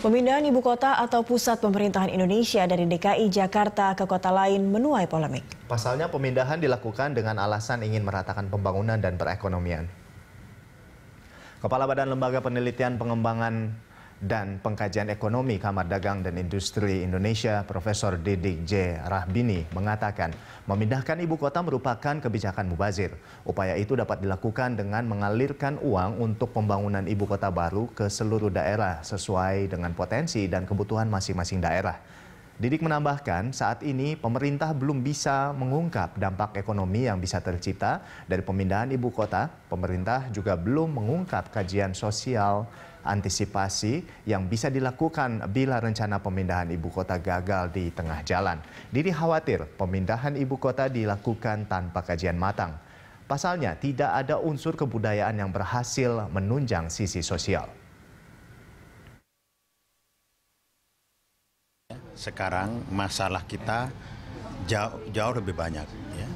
Pemindahan ibu kota atau pusat pemerintahan Indonesia dari DKI Jakarta ke kota lain menuai polemik. Pasalnya pemindahan dilakukan dengan alasan ingin meratakan pembangunan dan perekonomian. Kepala Badan Lembaga Penelitian Pengembangan dan Pengkajian Ekonomi Kamar Dagang dan Industri Indonesia, Profesor Didik J. Rahbini mengatakan, memindahkan ibu kota merupakan kebijakan mubazir. Upaya itu dapat dilakukan dengan mengalirkan uang untuk pembangunan ibu kota baru ke seluruh daerah sesuai dengan potensi dan kebutuhan masing-masing daerah. Didik menambahkan, saat ini pemerintah belum bisa mengungkap dampak ekonomi yang bisa tercipta dari pemindahan ibu kota. Pemerintah juga belum mengungkap kajian sosial antisipasi yang bisa dilakukan bila rencana pemindahan ibu kota gagal di tengah jalan. Diri khawatir pemindahan ibu kota dilakukan tanpa kajian matang. Pasalnya, tidak ada unsur kebudayaan yang berhasil menunjang sisi sosial. sekarang masalah kita jauh jauh lebih banyak ya.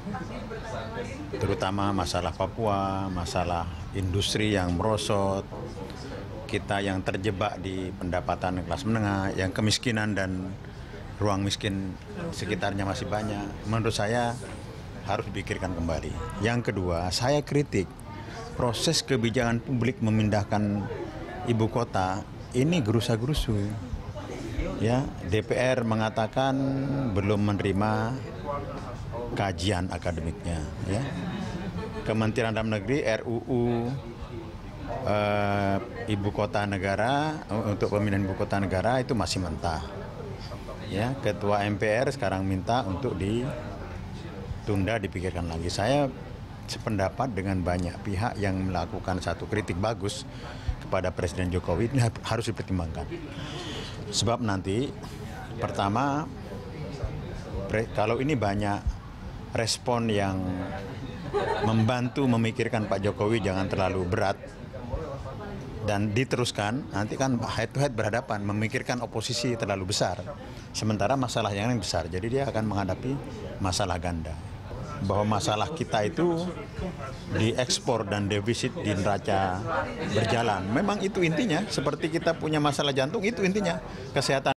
terutama masalah Papua masalah industri yang merosot kita yang terjebak di pendapatan kelas menengah yang kemiskinan dan ruang miskin sekitarnya masih banyak menurut saya harus dipikirkan kembali yang kedua saya kritik proses kebijakan publik memindahkan ibu kota ini gerusa-gerusu ya DPR mengatakan belum menerima kajian akademiknya ya Kementerian Dalam Negeri RUU eh, ibu kota negara untuk pemindahan ibu kota negara itu masih mentah ya Ketua MPR sekarang minta untuk ditunda dipikirkan lagi saya sependapat dengan banyak pihak yang melakukan satu kritik bagus kepada Presiden Jokowi ini harus dipertimbangkan. Sebab nanti pertama kalau ini banyak respon yang membantu memikirkan Pak Jokowi jangan terlalu berat dan diteruskan nanti kan head to head berhadapan memikirkan oposisi terlalu besar sementara masalah yang lain besar jadi dia akan menghadapi masalah ganda bahwa masalah kita itu diekspor dan defisit di neraca berjalan. Memang itu intinya, seperti kita punya masalah jantung, itu intinya kesehatan.